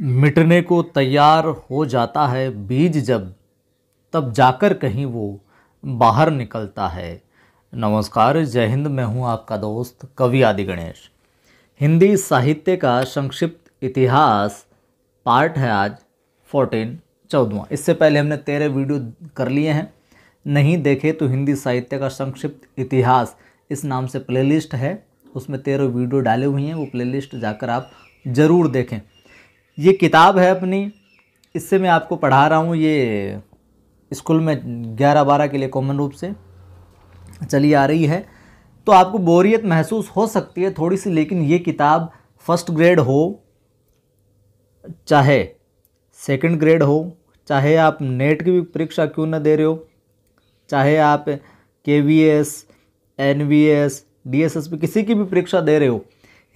मिटने को तैयार हो जाता है बीज जब तब जाकर कहीं वो बाहर निकलता है नमस्कार जय हिंद मैं हूँ आपका दोस्त कवि आदि गणेश हिंदी साहित्य का संक्षिप्त इतिहास पार्ट है आज फोर्टीन चौदवा इससे पहले हमने तेरह वीडियो कर लिए हैं नहीं देखे तो हिंदी साहित्य का संक्षिप्त इतिहास इस नाम से प्लेलिस्ट है उसमें तेरह वीडियो डाले हुए हैं वो प्लेलिस्ट जाकर आप ज़रूर देखें ये किताब है अपनी इससे मैं आपको पढ़ा रहा हूँ ये स्कूल में ग्यारह बारह के लिए कॉमन रूप से चली आ रही है तो आपको बोरियत महसूस हो सकती है थोड़ी सी लेकिन ये किताब फर्स्ट ग्रेड हो चाहे सेकंड ग्रेड हो चाहे आप नेट की भी परीक्षा क्यों ना दे रहे हो चाहे आप K V S N V S D S S P किसी की भी परीक्षा दे रहे हो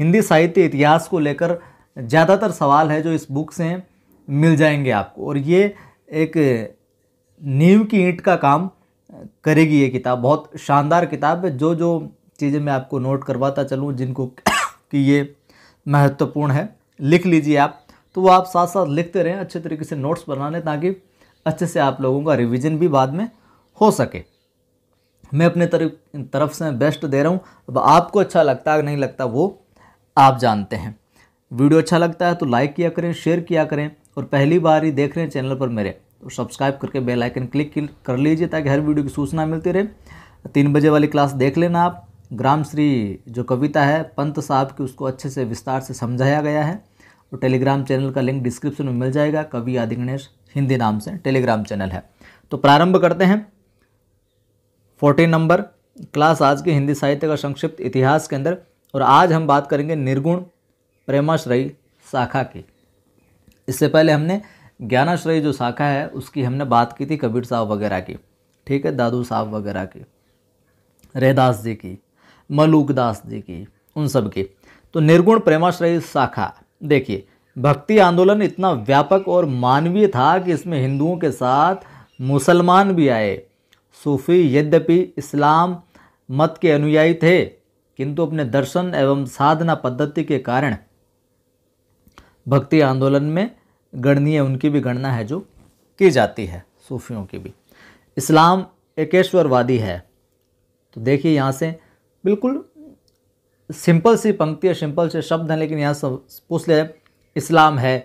हिंदी साहित्य इतिहास को लेकर ज़्यादातर सवाल है जो इस बुक से मिल जाएंगे आपको और ये एक नींव की ईंट का काम करेगी ये किताब बहुत शानदार किताब है जो जो चीज़ें मैं आपको नोट करवाता चलूँ जिनको कि ये महत्वपूर्ण है लिख लीजिए आप तो वो आप साथ साथ लिखते रहें अच्छे तरीके से नोट्स बना लें ताकि अच्छे से आप लोगों का रिवीजन भी बाद में हो सके मैं अपने तरफ तरफ से बेस्ट दे रहा हूँ अब आपको अच्छा लगता है नहीं लगता वो आप जानते हैं वीडियो अच्छा लगता है तो लाइक किया करें शेयर किया करें और पहली बार ही देख रहे हैं चैनल पर मेरे तो सब्सक्राइब करके बेल आइकन क्लिक कर लीजिए ताकि हर वीडियो की सूचना मिलती रहे तीन बजे वाली क्लास देख लेना आप ग्राम श्री जो कविता है पंत साहब की उसको अच्छे से विस्तार से समझाया गया है और टेलीग्राम चैनल का लिंक डिस्क्रिप्शन में मिल जाएगा कवि आदि गणेश हिंदी नाम से टेलीग्राम चैनल है तो प्रारंभ करते हैं फोर्टीन नंबर क्लास आज के हिंदी साहित्य का संक्षिप्त इतिहास के अंदर और आज हम बात करेंगे निर्गुण प्रेमाश्रयी शाखा की इससे पहले हमने ज्ञानाश्रय जो शाखा है उसकी हमने बात की थी कबीर साहब वगैरह की ठीक है दादू साहब वगैरह की रहदास जी की मलूकदास जी की उन सब की तो निर्गुण प्रेमाश्रय शाखा देखिए भक्ति आंदोलन इतना व्यापक और मानवीय था कि इसमें हिंदुओं के साथ मुसलमान भी आए सूफी यद्यपि इस्लाम मत के अनुयायी थे किंतु अपने दर्शन एवं साधना पद्धति के कारण भक्ति आंदोलन में गणनीय उनकी भी गणना है जो की जाती है सूफियों की भी इस्लाम एकेश्वरवादी है तो देखिए यहाँ से बिल्कुल सिंपल सी पंक्ति है सिंपल से शब्द हैं लेकिन यहाँ सब पूछ ले इस्लाम है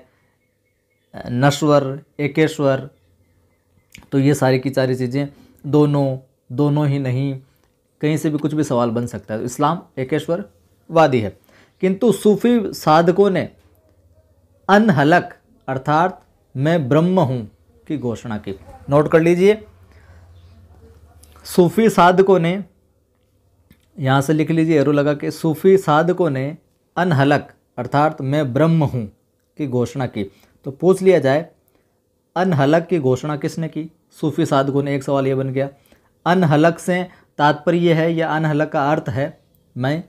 नश्वर एकेश्वर तो ये सारी की सारी चीज़ें दोनों दोनों ही नहीं कहीं से भी कुछ भी सवाल बन सकता है तो इस्लाम एकेश्वरवादी है किंतु सूफी साधकों ने अनहलक अर्थात मैं ब्रह्म हूँ की घोषणा की नोट कर लीजिए सूफी साधकों ने यहाँ से लिख लीजिए एरो लगा के सूफी साधकों ने अनहलक अर्थात मैं ब्रह्म हूँ की घोषणा की तो पूछ लिया जाए अनहलक की घोषणा किसने की सूफी साधकों ने एक सवाल यह बन गया अनहलक से तात्पर्य है या अनहलक का अर्थ है मैं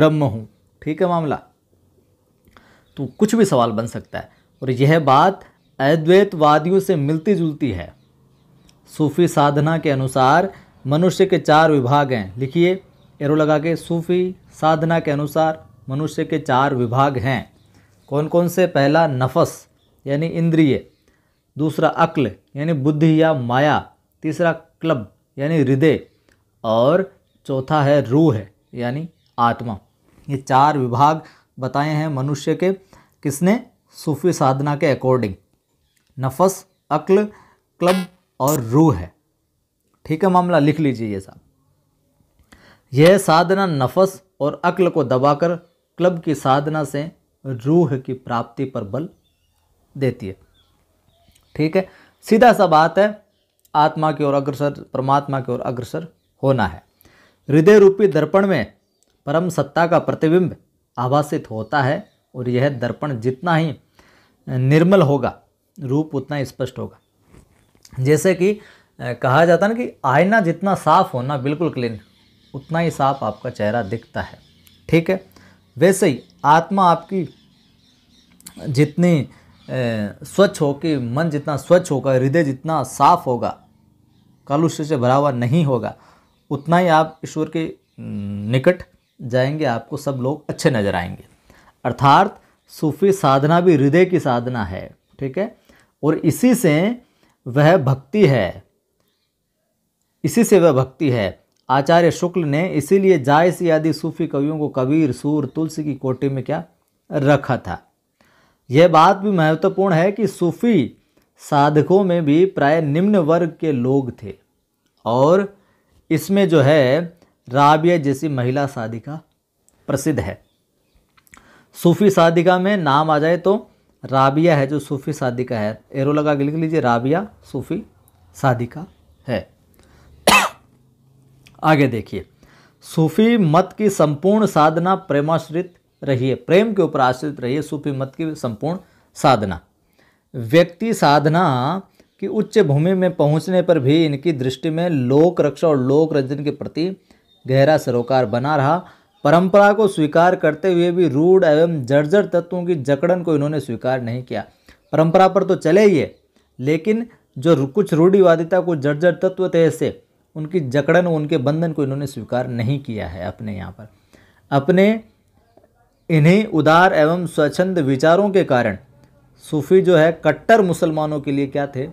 ब्रह्म हूँ ठीक है मामला तो कुछ भी सवाल बन सकता है और यह बात अद्वैतवादियों से मिलती जुलती है सूफी साधना के अनुसार मनुष्य के चार विभाग हैं लिखिए एरो लगा के सूफी साधना के अनुसार मनुष्य के चार विभाग हैं कौन कौन से पहला नफस यानी इंद्रिय दूसरा अक्ल यानी बुद्धि या माया तीसरा क्लब यानी हृदय और चौथा है रूह है यानी आत्मा ये चार विभाग बताए हैं मनुष्य के किसने सूफी साधना के अकॉर्डिंग नफस अक्ल क्लब और रूह है ठीक है मामला लिख लीजिए ये साहब यह साधना नफस और अक्ल को दबाकर क्लब की साधना से रूह की प्राप्ति पर बल देती है ठीक है सीधा सा बात है आत्मा की ओर अग्रसर परमात्मा की ओर अग्रसर होना है हृदय रूपी दर्पण में परम सत्ता का प्रतिबिंब आभासित होता है और यह दर्पण जितना ही निर्मल होगा रूप उतना स्पष्ट होगा जैसे कि कहा जाता है ना कि आईना जितना साफ होना बिल्कुल क्लीन उतना ही साफ आपका चेहरा दिखता है ठीक है वैसे ही आत्मा आपकी जितनी स्वच्छ हो कि मन जितना स्वच्छ होगा हृदय जितना साफ होगा कालुष्य से भरा हुआ नहीं होगा उतना ही आप ईश्वर के निकट जाएंगे आपको सब लोग अच्छे नजर आएंगे अर्थात सूफी साधना भी हृदय की साधना है ठीक है और इसी से वह भक्ति है इसी से वह भक्ति है आचार्य शुक्ल ने इसीलिए जायसी आदि सूफी कवियों को कबीर सूर तुलसी की कोटि में क्या रखा था यह बात भी महत्वपूर्ण है कि सूफी साधकों में भी प्राय निम्न वर्ग के लोग थे और इसमें जो है राबिया जैसी महिला साधिका प्रसिद्ध है सूफ़ी सादिका में नाम आ जाए तो राबिया है जो सूफ़ी सादिका है एरो लगा के लिख लीजिए राबिया सूफ़ी सादिका है आगे देखिए सूफ़ी मत की संपूर्ण साधना प्रेमाश्रित रहिए प्रेम के ऊपर आश्रित रहिए सूफ़ी मत की संपूर्ण साधना व्यक्ति साधना कि उच्च भूमि में पहुंचने पर भी इनकी दृष्टि में लोक रक्षा और लोक रंजन के प्रति गहरा सरोकार बना रहा परंपरा को स्वीकार करते हुए भी रूढ़ एवं जर्जर तत्वों की जकड़न को इन्होंने स्वीकार नहीं किया परंपरा पर तो चले ही है लेकिन जो कुछ रूढ़िवादिता को जर्जर तत्व थे ऐसे उनकी जकड़न उनके बंधन को इन्होंने स्वीकार नहीं किया है अपने यहाँ पर अपने इन्हीं उदार एवं स्वच्छंद विचारों के कारण सूफ़ी जो है कट्टर मुसलमानों के लिए क्या थे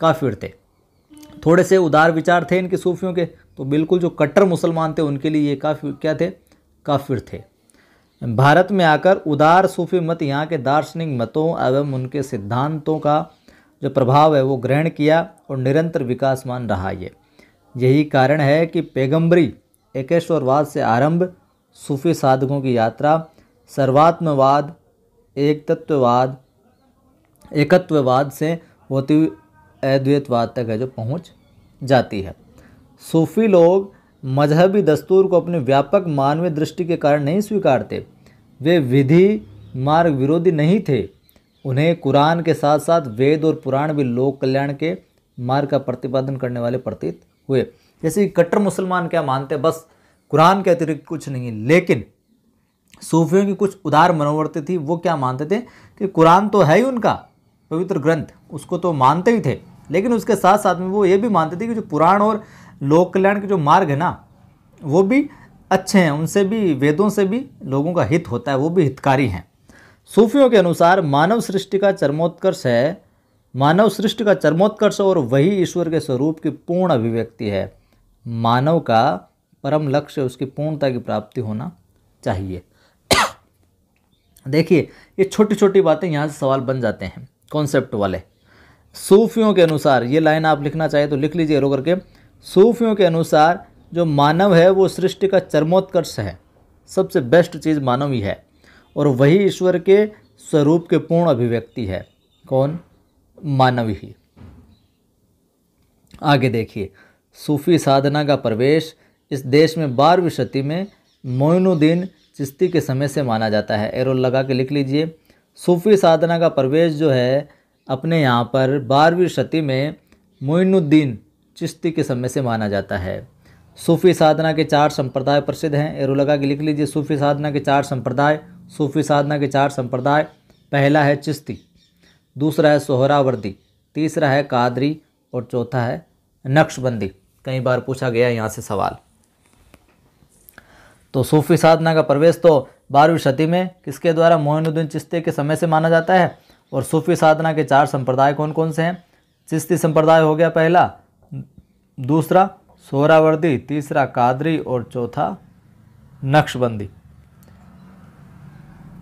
काफिर थे थोड़े से उदार विचार थे इनके सूफियों के तो बिल्कुल जो कट्टर मुसलमान थे उनके लिए ये काफी क्या थे काफिर थे भारत में आकर उदार सूफी मत यहाँ के दार्शनिक मतों एवं उनके सिद्धांतों का जो प्रभाव है वो ग्रहण किया और निरंतर विकासमान रहा ये यही कारण है कि पैगंबरी एकेश्वरवाद से आरंभ सूफी साधकों की यात्रा सर्वात्मवाद एक तत्ववाद एकत्ववाद से होती हुई अद्वैतवाद तक है जो पहुँच जाती है सूफी लोग मजहबी दस्तूर को अपने व्यापक मानवीय दृष्टि के कारण नहीं स्वीकारते वे विधि मार्ग विरोधी नहीं थे उन्हें कुरान के साथ साथ वेद और पुराण भी लोक कल्याण के मार्ग का प्रतिपादन करने वाले प्रतीत हुए जैसे कट्टर मुसलमान क्या मानते बस कुरान के अतिरिक्त कुछ नहीं लेकिन सूफियों की कुछ उदार मनोवृत्ति थी वो क्या मानते थे कि कुरान तो है ही उनका पवित्र ग्रंथ उसको तो मानते ही थे लेकिन उसके साथ साथ में वो ये भी मानते थे कि जो पुराण और लोक कल्याण के जो मार्ग है ना वो भी अच्छे हैं उनसे भी वेदों से भी लोगों का हित होता है वो भी हितकारी हैं सूफियों के अनुसार मानव सृष्टि का चरमोत्कर्ष है मानव सृष्टि का चरमोत्कर्ष और वही ईश्वर के स्वरूप की पूर्ण अभिव्यक्ति है मानव का परम लक्ष्य उसकी पूर्णता की प्राप्ति होना चाहिए देखिए ये छोटी छोटी बातें यहाँ से सवाल बन जाते हैं कॉन्सेप्ट वाले सूफियों के अनुसार ये लाइन आप लिखना चाहें तो लिख लीजिए रो करके सूफियों के अनुसार जो मानव है वो सृष्टि का चरमोत्कर्ष है सबसे बेस्ट चीज़ मानव ही है और वही ईश्वर के स्वरूप के पूर्ण अभिव्यक्ति है कौन मानव ही आगे देखिए सूफी साधना का प्रवेश इस देश में बारहवीं सती में मोइनुद्दीन चिश्ती के समय से माना जाता है एरोल लगा के लिख लीजिए सूफी साधना का प्रवेश जो है अपने यहाँ पर बारहवीं सती में मोइनुद्दीन चिश्ती किस्म में से माना जाता है सूफ़ी साधना के चार संप्रदाय प्रसिद्ध हैं एरो लगा के लिख लीजिए सूफ़ी साधना के चार संप्रदाय सूफ़ी साधना के चार संप्रदाय पहला है चिश्ती दूसरा है सोहरावर्दी तीसरा है कादरी और चौथा है नक्शबंदी कई बार पूछा गया यहाँ से सवाल तो सूफ़ी साधना का प्रवेश तो बारहवीं सदी में किसके द्वारा मोहनुद्दीन चिश्ती के समय से माना जाता है और सूफ़ी साधना के चार संप्रदाय कौन कौन से हैं चिश्ती संप्रदाय हो गया पहला दूसरा सोरावर्दी तीसरा कादरी और चौथा नक्शबंदी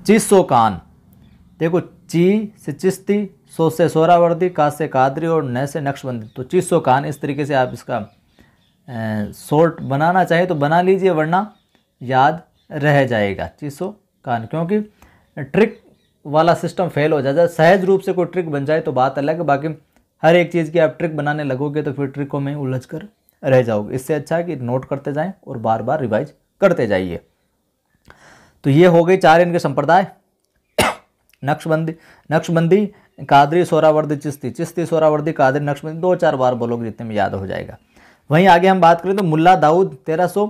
चीसो कान देखो ची से चिश्ती सो से सोरावर्दी का से कादरी और न से नक्शबंदी तो चीसो कान इस तरीके से आप इसका शॉर्ट बनाना चाहिए तो बना लीजिए वरना याद रह जाएगा चीसो कान क्योंकि ट्रिक वाला सिस्टम फेल हो जाता है सहज रूप से कोई ट्रिक बन जाए तो बात अलग है बाकी हर एक चीज़ की आप ट्रिक बनाने लगोगे तो फिर ट्रिकों में उलझ कर रह जाओगे इससे अच्छा है कि नोट करते जाएं और बार बार रिवाइज करते जाइए तो ये हो गई चार इनके संप्रदाय नक्शबंदी नक्शबंदी कादरी सोरावर्दी चिश्ती चिश्ती सोरावर्दी कादरी नक्शबंदी दो चार बार बोलोगे जितने में याद हो जाएगा वहीं आगे हम बात करें तो मुल्ला दाऊद तेरह सौ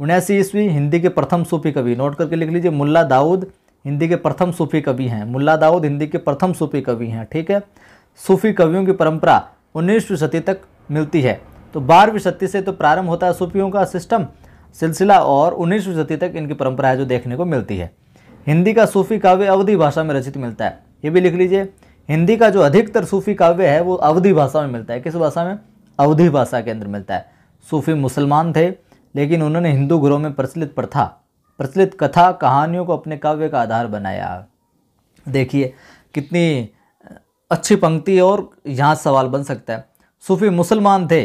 उन्यासी ईस्वी हिंदी के प्रथम सूफी कवि नोट करके लिख लीजिए मुल्ला दाऊद हिंदी के प्रथम सूफी कवि हैं मुल्ला दाऊद हिंदी के प्रथम सूफी कवि हैं ठीक है सूफी कवियों की परंपरा उन्नीसवीं सदी तक मिलती है तो बारहवीं सदी से तो प्रारंभ होता है सूफियों का सिस्टम सिलसिला और उन्नीसवीं सदी तक इनकी परंपरा है जो देखने को मिलती है हिंदी का सूफी काव्य अवधि भाषा में रचित मिलता है ये भी लिख लीजिए हिंदी का जो अधिकतर सूफी काव्य है वो अवधि भाषा में मिलता है किस भाषा में अवधि भाषा के अंदर मिलता है सूफी मुसलमान थे लेकिन उन्होंने हिंदू गुरु में प्रचलित प्रथा प्रचलित कथा कहानियों को अपने काव्य का आधार बनाया देखिए कितनी अच्छी पंक्ति और यहाँ सवाल बन सकता है सूफी मुसलमान थे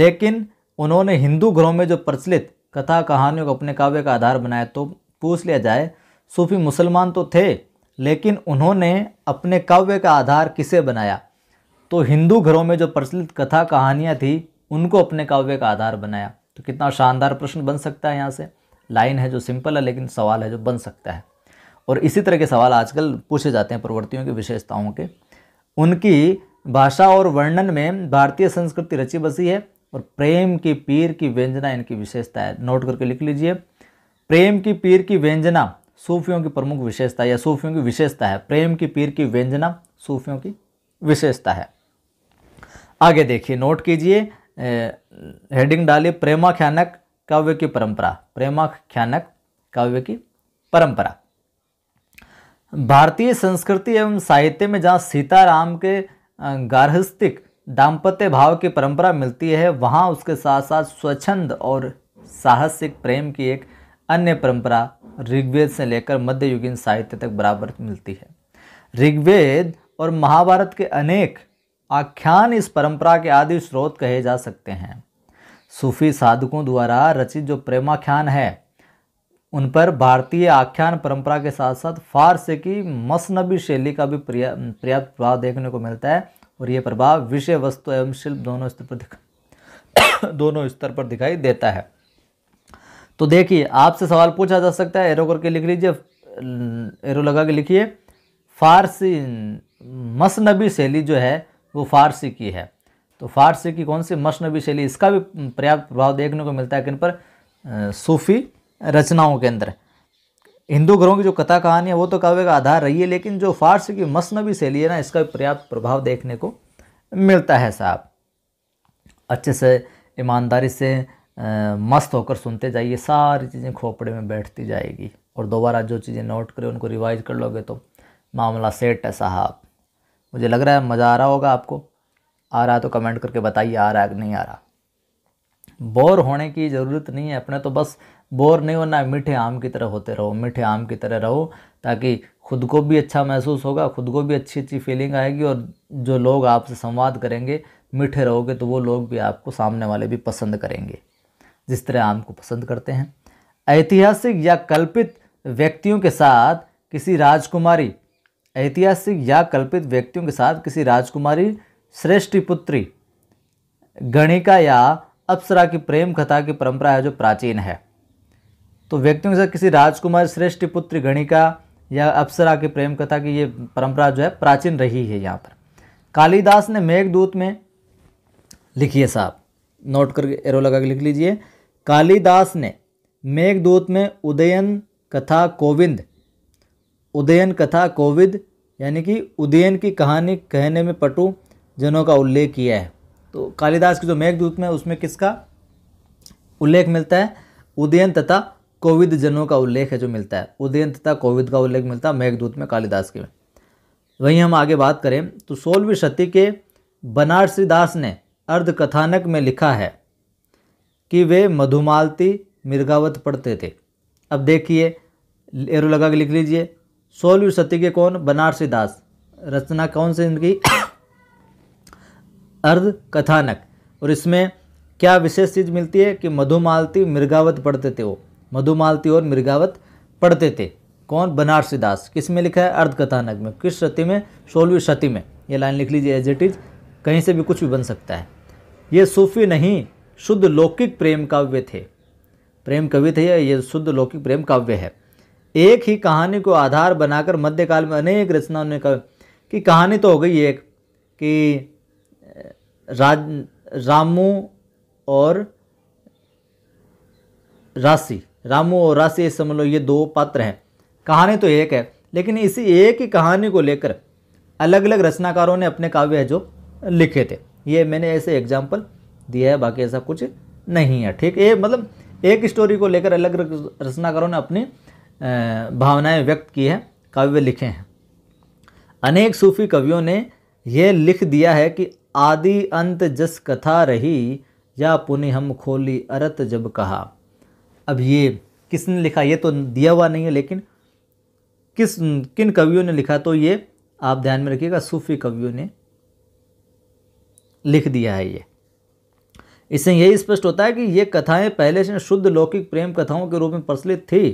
लेकिन उन्होंने हिंदू घरों में जो प्रचलित कथा कहानियों को अपने काव्य का आधार बनाया तो पूछ लिया जाए सूफी मुसलमान तो थे लेकिन उन्होंने अपने काव्य का आधार किसे बनाया तो हिंदू घरों में जो प्रचलित कथा कहानियाँ थी उनको अपने काव्य का आधार बनाया तो कितना शानदार प्रश्न बन सकता है यहाँ से लाइन है जो सिंपल है लेकिन सवाल है जो बन सकता है और इसी तरह के सवाल आजकल पूछे जाते हैं प्रवृत्तियों की विशेषताओं के उनकी भाषा और वर्णन में भारतीय संस्कृति रची बसी है और प्रेम की पीर की व्यंजना इनकी विशेषता है नोट करके लिख लीजिए प्रेम की पीर की व्यंजना सूफियों की प्रमुख विशेषता या सूफियों की विशेषता है प्रेम की पीर की व्यंजना सूफियों की विशेषता है आगे देखिए नोट कीजिए हेडिंग डालिए प्रेमाख्यानक काव्य की परंपरा प्रेमाख्यानक काव्य की परंपरा भारतीय संस्कृति एवं साहित्य में जहाँ सीताराम के गार्हस्थिक दाम्पत्य भाव की परंपरा मिलती है वहाँ उसके साथ साथ स्वच्छंद और साहसिक प्रेम की एक अन्य परंपरा ऋग्वेद से लेकर मध्ययुगीन साहित्य तक बराबर मिलती है ऋग्वेद और महाभारत के अनेक आख्यान इस परंपरा के आदि स्रोत कहे जा सकते हैं सूफी साधकों द्वारा रचित जो प्रेमाख्यान है उन पर भारतीय आख्यान परंपरा के साथ साथ फारस की मसनबी शैली का भी पर्याप्त प्रभाव देखने को मिलता है और ये प्रभाव विषय वस्तु एवं शिल्प दोनों स्तर पर दिखा दोनों स्तर पर दिखाई देता है तो देखिए आपसे सवाल पूछा जा सकता है एरो करके लिख लीजिए एरो लगा के लिखिए फारसी मसनबी शैली जो है वो फारसी की है तो फारसी की कौन सी मसनबी शैली इसका भी पर्याप्त प्रभाव देखने को मिलता है किन पर सूफी रचनाओं के अंदर हिंदू घरों की जो कथा कहानी है वो तो काव्य का आधार रही है लेकिन जो फारस की मसनबी शैली है ना इसका पर्याप्त प्रभाव देखने को मिलता है साहब अच्छे से ईमानदारी से आ, मस्त होकर सुनते जाइए सारी चीज़ें खोपड़े में बैठती जाएगी और दोबारा जो चीज़ें नोट करें उनको रिवाइज कर लोगे तो मामला सेट है साहब मुझे लग रहा है मज़ा आ रहा होगा आपको आ रहा है तो कमेंट करके बताइए आ रहा है कि नहीं आ रहा बोर होने की ज़रूरत नहीं है अपने तो बस बोर नहीं होना है मीठे आम की तरह होते रहो मीठे आम की तरह रहो ताकि खुद को भी अच्छा महसूस होगा खुद को भी अच्छी अच्छी फीलिंग आएगी और जो लोग आपसे संवाद करेंगे मीठे रहोगे तो वो लोग भी आपको सामने वाले भी पसंद करेंगे जिस तरह आम को पसंद करते हैं ऐतिहासिक या कल्पित व्यक्तियों के साथ किसी राजकुमारी ऐतिहासिक या कल्पित व्यक्तियों के साथ किसी राजकुमारी श्रेष्ठी पुत्री गणिका या अप्सरा की प्रेम कथा की परंपरा है जो प्राचीन है तो व्यक्तियों के साथ किसी राजकुमार श्रेष्ठ पुत्र गणिका या अप्सरा की प्रेम कथा की ये परंपरा जो है प्राचीन रही है यहाँ पर कालिदास ने मेघदूत में लिखिए साहब नोट करके एरो लगा के लिख लीजिए कालिदास ने मेघदूत में उदयन कथा कोविंद उदयन कथा कोविद यानी कि उदयन की कहानी कहने में पटु जनों का उल्लेख किया है तो कालिदास की जो मेघदूत में उसमें किसका उल्लेख मिलता है उदयन तथा कोविद जनों का उल्लेख है जो मिलता है उदयन तथा कोविद का उल्लेख मिलता है मेघदूत में कालिदास के में वहीं हम आगे बात करें तो सोलहवीं शती के बनारसी दास ने अर्धकथानक में लिखा है कि वे मधुमालती मिर्गावत पढ़ते थे अब देखिए एरो लगा के लिख लीजिए सोलहवीं सती के कौन बनारसी दास रचना कौन सी इनकी अर्ध कथानक और इसमें क्या विशेष चीज़ मिलती है कि मधुमालती मिर्गावत पढ़ते थे वो मधुमालती और मृगावत पढ़ते थे कौन बनारसी दास किस में लिखा है अर्धकथानक में किस सती में सोलहवीं सती में ये लाइन लिख लीजिए एज इट इज कहीं से भी कुछ भी बन सकता है ये सूफी नहीं शुद्ध लौकिक प्रेम काव्य थे प्रेम कवि थे या ये शुद्ध लौकिक प्रेम काव्य है एक ही कहानी को आधार बनाकर मध्यकाल में अनेक रचनाओं ने कहा कि कहानी तो हो गई एक कि राज रामू और राशि रामू और राशि समझ लो ये दो पात्र हैं कहानी तो एक है लेकिन इसी एक ही कहानी को लेकर अलग अलग रचनाकारों ने अपने काव्य है जो लिखे थे ये मैंने ऐसे एग्जाम्पल दिया है बाकी ऐसा कुछ नहीं है ठीक ये मतलब एक स्टोरी को लेकर अलग रचनाकारों ने अपनी भावनाएं व्यक्त की है काव्य लिखे हैं अनेक सूफी कवियों ने यह लिख दिया है कि आदि अंत जस कथा रही या पुनि हम खोली अरत जब कहा अब ये किसने लिखा ये तो दिया हुआ नहीं है लेकिन किस किन कवियों ने लिखा तो ये आप ध्यान में रखिएगा सूफी कवियों ने लिख दिया है ये इससे यही स्पष्ट होता है कि ये कथाएं पहले से शुद्ध लौकिक प्रेम कथाओं के रूप में प्रचलित थी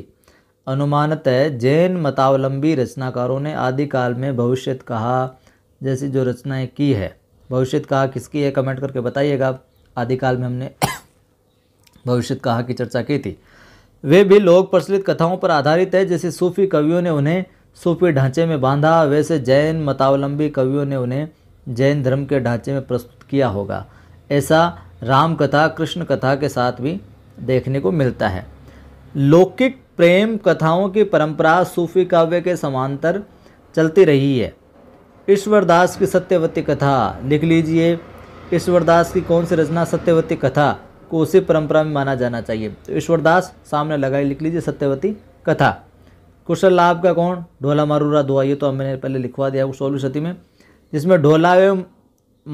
अनुमानतः जैन मतावलंबी रचनाकारों ने आदिकाल में भविष्य कहा जैसी जो रचनाएं की है भविष्य कहा किसकी है कमेंट करके बताइएगा आदिकाल में हमने भविष्य कहा की चर्चा की थी वे भी लोग प्रचलित कथाओं पर आधारित है जैसे सूफी कवियों ने उन्हें सूफी ढांचे में बांधा वैसे जैन मतावलंबी कवियों ने उन्हें जैन धर्म के ढांचे में प्रस्तुत किया होगा ऐसा राम कथा कृष्ण कथा के साथ भी देखने को मिलता है लौकिक प्रेम कथाओं की परंपरा सूफी काव्य के समांतर चलती रही है ईश्वरदास की सत्यवती कथा लिख लीजिए ईश्वरदास की कौन सी रचना सत्यवती कथा को उसी परंपरा में माना जाना चाहिए तो ईश्वरदास सामने लगाई लिख लीजिए सत्यवती कथा कुशल लाभ का कौन ढोला मारूरा दुआ ये तो मैंने पहले लिखवा दिया सोलवी सती में जिसमें ढोला एवं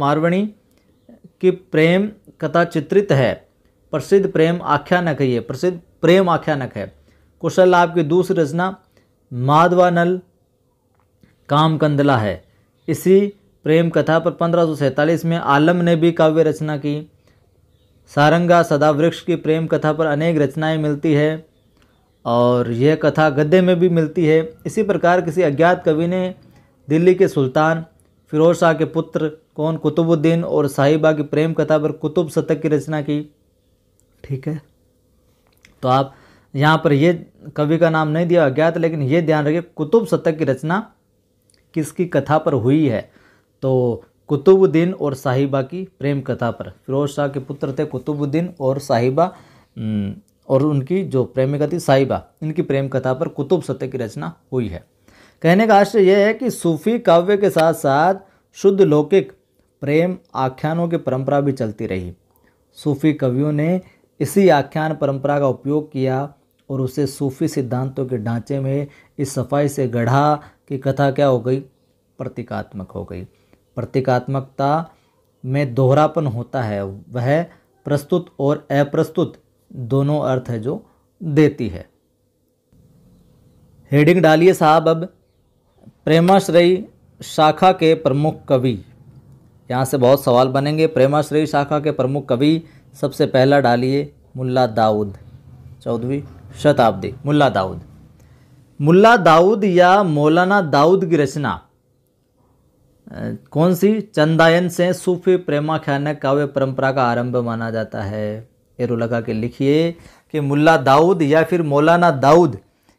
मारवणी की प्रेम कथा चित्रित है प्रसिद्ध प्रेम आख्यानक है ये प्रसिद्ध प्रेम आख्यानक है कुशल लाभ की दूसरी रचना माधवानल काम कंदला है इसी प्रेम कथा पर पंद्रह में आलम ने भी काव्य रचना की सारंगा सदावृक्ष की प्रेम कथा पर अनेक रचनाएं मिलती है और यह कथा गद्य में भी मिलती है इसी प्रकार किसी अज्ञात कवि ने दिल्ली के सुल्तान फिरोज शाह के पुत्र कौन कुतुबुद्दीन और साहिबा की प्रेम कथा पर कुतुब शतक की रचना की ठीक है तो आप यहाँ पर ये कवि का नाम नहीं दिया अज्ञात लेकिन ये ध्यान रखिए कुतुब शतक की रचना किसकी कथा पर हुई है तो कुतुबुद्दीन और साहिबा की प्रेम कथा पर फिरोज शाह के पुत्र थे कुतुबुद्दीन और साहिबा और उनकी जो प्रेमिका थी साहिबा इनकी प्रेम कथा पर कुतुब सत्य की रचना हुई है कहने का आश्चर्य यह है कि सूफी काव्य के साथ साथ शुद्ध लौकिक प्रेम आख्यानों की परंपरा भी चलती रही सूफी कवियों ने इसी आख्यान परंपरा का उपयोग किया और उसे सूफी सिद्धांतों के ढांचे में इस सफाई से गढ़ा कि कथा क्या हो गई प्रतीकात्मक हो गई प्रतीकात्मकता में दोहरापन होता है वह प्रस्तुत और अप्रस्तुत दोनों अर्थ है जो देती है हेडिंग डालिए साहब अब प्रेमाश्रयी शाखा के प्रमुख कवि यहाँ से बहुत सवाल बनेंगे प्रेमाश्रयी शाखा के प्रमुख कवि सबसे पहला डालिए मुल्ला दाऊद चौदहवीं शताब्दी मुल्ला दाऊद मुल्ला दाऊद या मौलाना दाऊद की रचना कौन सी चंदायन से सूफी प्रेमा ख्यानक काव्य परंपरा का आरंभ माना जाता है ये रुलगा के लिखिए कि मुल्ला दाऊद या फिर मौलाना दाऊद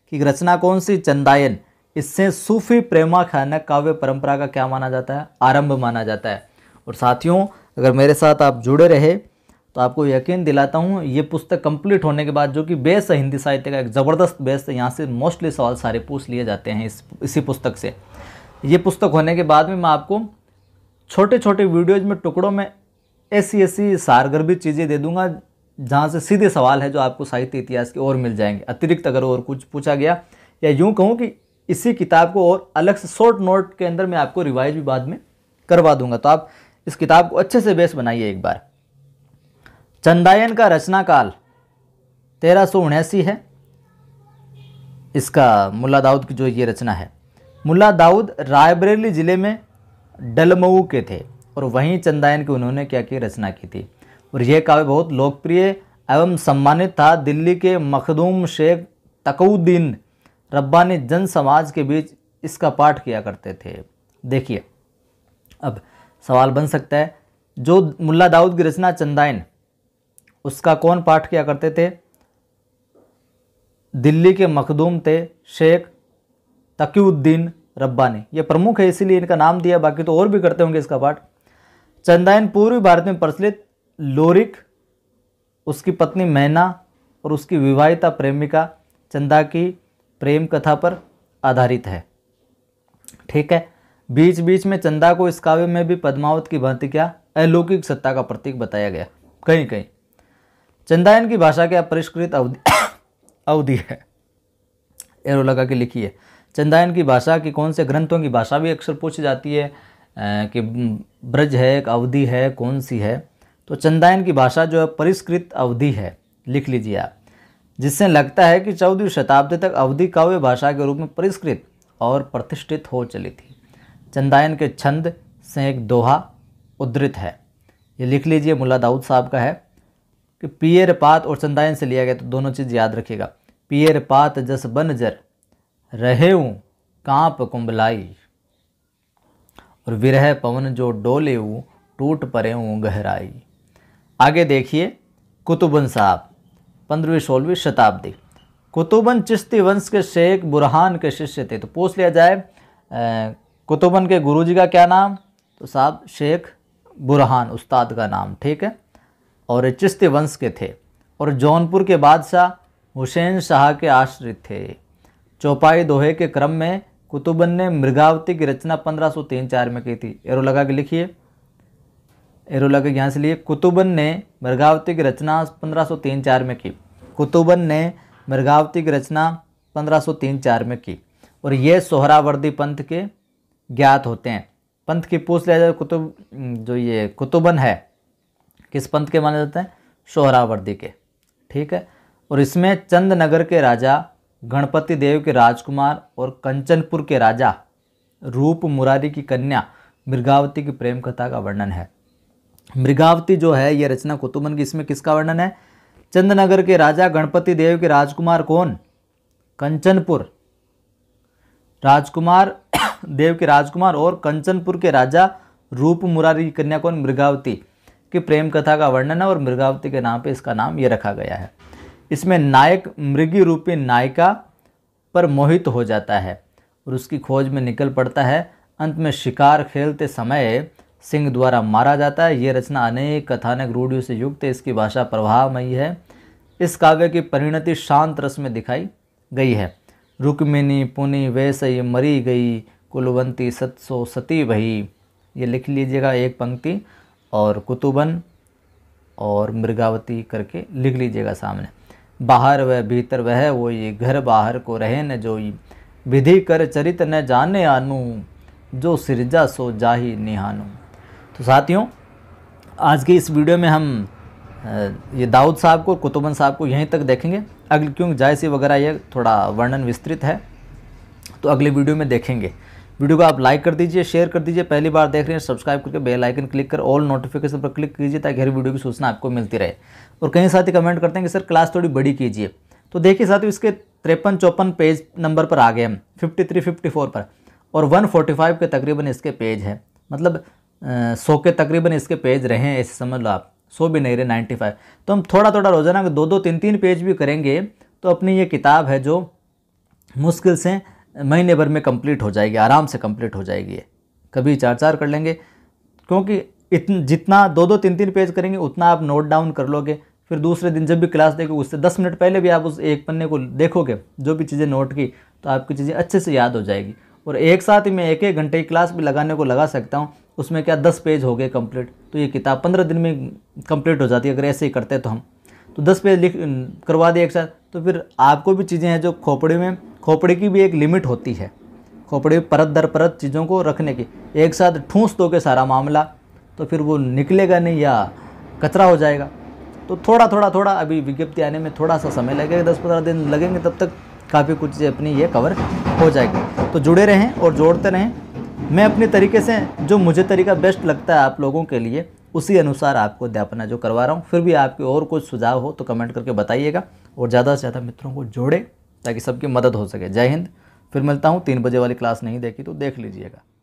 की रचना कौन सी चंदायन इससे सूफी प्रेमा ख्यानक काव्य परंपरा का क्या माना जाता है आरंभ माना जाता है और साथियों अगर मेरे साथ आप जुड़े रहे तो आपको यकीन दिलाता हूँ ये पुस्तक कंप्लीट होने के बाद जो कि बेस है हिंदी साहित्य का एक ज़बरदस्त बेस है यहाँ से मोस्टली सवाल सारे पूछ लिए जाते हैं इस इसी पुस्तक से ये पुस्तक होने के बाद में मैं आपको छोटे छोटे वीडियोज में टुकड़ों में ऐसी ऐसी सारगर्भित चीज़ें दे दूंगा जहाँ से सीधे सवाल है जो आपको साहित्य इतिहास के और मिल जाएंगे अतिरिक्त अगर और कुछ पूछा गया या यूँ कहूँ कि इसी किताब को और अलग से शॉर्ट नोट के अंदर मैं आपको रिवाइज भी बाद में करवा दूंगा तो आप इस किताब को अच्छे से बेस बनाइए एक बार चंदायन का रचनाकाल तेरह सौ उन्यासी है इसका मुल्ला दाऊद की जो ये रचना है मुल्ला दाऊद रायबरेली ज़िले में डलमऊ के थे और वहीं चंदायन की उन्होंने क्या की रचना की थी और यह काव्य बहुत लोकप्रिय एवं सम्मानित था दिल्ली के मखदूम शेख तकउद्दीन रब्बानी जन समाज के बीच इसका पाठ किया करते थे देखिए अब सवाल बन सकता है जो मुल्ला दाऊद की रचना चंदायन उसका कौन पाठ किया करते थे दिल्ली के मखदूम थे शेख तकीउद्दीन रब्बानी ये प्रमुख है इसीलिए इनका नाम दिया बाकी तो और भी करते होंगे इसका पाठ चंदायन पूर्वी भारत में प्रचलित लोरिक उसकी पत्नी मैना और उसकी विवाहिता प्रेमिका चंदा की प्रेम कथा पर आधारित है ठीक है बीच बीच में चंदा को इस काव्य में भी पद्मावत की भांति क्या अलौकिक सत्ता का प्रतीक बताया गया कहीं कहीं चंदायन की भाषा क्या परिष्कृत अवधि अवधि है लगा की लिखी है चंदायन की भाषा की कौन से ग्रंथों की भाषा भी अक्सर पूछी जाती है कि ब्रज है एक अवधि है कौन सी है तो चंदायन की भाषा जो है परिष्कृत अवधि है लिख लीजिए आप जिससे लगता है कि चौदहवीं शताब्दी तक अवधि काव्य भाषा के रूप में परिष्कृत और प्रतिष्ठित हो चली थी चंदायन के छंद से एक दोहा उद्धृत है ये लिख लीजिए मुला दाऊद साहब का है कि पियर पात और चंदायन से लिया गया तो दोनों चीज़ याद रखिएगा पियर पात जस बन जर रहे कांप कुंबलाई और विरह पवन जो डोले टूट परे गहराई आगे देखिए कुतुबन साहब पंद्रहवीं सोलहवीं शताब्दी कुतुबन चिश्ती वंश के शेख बुरहान के शिष्य थे तो पूछ लिया जाए कुतुबन के गुरुजी का क्या नाम तो साहब शेख बुरहान उस्ताद का नाम ठीक है और चिश्ती वंश के थे और जौनपुर के बादशाह हुसैन शाह के आश्रित थे चौपाई दोहे के क्रम में कुतुबन ने मृगावती की रचना पंद्रह सौ तीन चार में की थी एरो लगा के लिखिए एरो लगा के यहाँ से लिए कुतुबन ने मृगावती की रचना पंद्रह सौ तीन चार में की कुतुबन ने मृगावती की रचना पंद्रह सौ तीन चार में की और ये सोहरावर्दी पंथ के ज्ञात होते हैं पंथ की पूछ लिया जाए कुतुब जो ये कुतुबन है किस पंथ के माने जाते हैं सोहरावर्दी के ठीक है और इसमें चंदनगर के राजा गणपति देव के राजकुमार और कंचनपुर के राजा रूप मुरारी की कन्या मृगावती की प्रेम कथा का वर्णन है मृगावती जो है यह रचना कुतुबन की इसमें किसका वर्णन है चंद्रनगर के राजा गणपति देव के राजकुमार कौन कंचनपुर राजकुमार देव के राजकुमार और कंचनपुर के राजा रूप मुरारी की कन्या कौन मृगावती की प्रेम कथा का वर्णन है और मृगावती के नाम पे इसका नाम ये रखा गया है इसमें नायक मृगी रूपी नायिका पर मोहित हो जाता है और उसकी खोज में निकल पड़ता है अंत में शिकार खेलते समय सिंह द्वारा मारा जाता है ये रचना अनेक कथानक रूढ़ियों से युक्त है इसकी भाषा प्रभावमयी है इस काव्य की परिणति शांत रस में दिखाई गई है रुक्मिनी पुनि वैसई मरी गई कुलवंती सत्सो सती वही ये लिख लीजिएगा एक पंक्ति और कुतुबन और मृगावती करके लिख लीजिएगा सामने बाहर वह भीतर वह वो ये घर बाहर को रहे न जो विधि कर चरित न जाने आनु जो सिरजा सो जाही निहानु तो साथियों आज की इस वीडियो में हम ये दाऊद साहब को कुतुबन साहब को यहीं तक देखेंगे अगले क्योंकि जायसी वगैरह ये थोड़ा वर्णन विस्तृत है तो अगले वीडियो में देखेंगे वीडियो को आप लाइक कर दीजिए शेयर कर दीजिए पहली बार देख रहे हैं सब्सक्राइब करके बेल आइकन क्लिक कर ऑल नोटिफिकेशन पर क्लिक कीजिए ताकि हर वीडियो की सूचना आपको मिलती रहे और कहीं साथ ही कमेंट करते हैं कि सर क्लास थोड़ी बड़ी कीजिए तो देखिए साथ इसके तिरपन चौपन पेज नंबर पर आ गए हम फिफ्टी थ्री फिफ्टी फोर पर और वन फोर्टी फाइव के तकरीबन इसके पेज हैं मतलब सौ के तकरीबन इसके पेज रहे हैं ऐसे समझ लो आप सौ भी नहीं रहे नाइन्टी फाइव तो हम थोड़ा थोड़ा रोजाना दो दो तीन तीन पेज भी करेंगे तो अपनी ये किताब है जो मुश्किल से महीने भर में कंप्लीट हो जाएगी आराम से कंप्लीट हो जाएगी कभी चार चार कर लेंगे क्योंकि इतन जितना दो दो तीन तीन पेज करेंगे उतना आप नोट डाउन कर लोगे फिर दूसरे दिन जब भी क्लास देखो उससे दस मिनट पहले भी आप उस एक पन्ने को देखोगे जो भी चीज़ें नोट की तो आपकी चीज़ें अच्छे से याद हो जाएगी और एक साथ ही मैं एक एक घंटे की क्लास भी लगाने को लगा सकता हूँ उसमें क्या दस पेज हो गए कंप्लीट तो ये किताब पंद्रह दिन में कंप्लीट हो जाती है अगर ऐसे ही करते तो हम तो दस पेज लिख करवा दिए एक साथ तो फिर आपको भी चीज़ें हैं जो खोपड़े में खोपड़े की भी एक लिमिट होती है खोपड़े परत दर परत चीज़ों को रखने की एक साथ ठूंस दोगे सारा मामला तो फिर वो निकलेगा नहीं या कचरा हो जाएगा तो थोड़ा थोड़ा थोड़ा अभी विज्ञप्ति आने में थोड़ा सा समय लगेगा दस पंद्रह दिन लगेंगे तब तक काफ़ी कुछ अपनी ये कवर हो जाएगी तो जुड़े रहें और जोड़ते रहें मैं अपने तरीके से जो मुझे तरीका बेस्ट लगता है आप लोगों के लिए उसी अनुसार आपको अध्यापना जो करवा रहा हूँ फिर भी आपके और कुछ सुझाव हो तो कमेंट करके बताइएगा और ज़्यादा से ज़्यादा मित्रों को जोड़ें ताकि सबकी मदद हो सके जय हिंद फिर मिलता हूँ तीन बजे वाली क्लास नहीं देखी तो देख लीजिएगा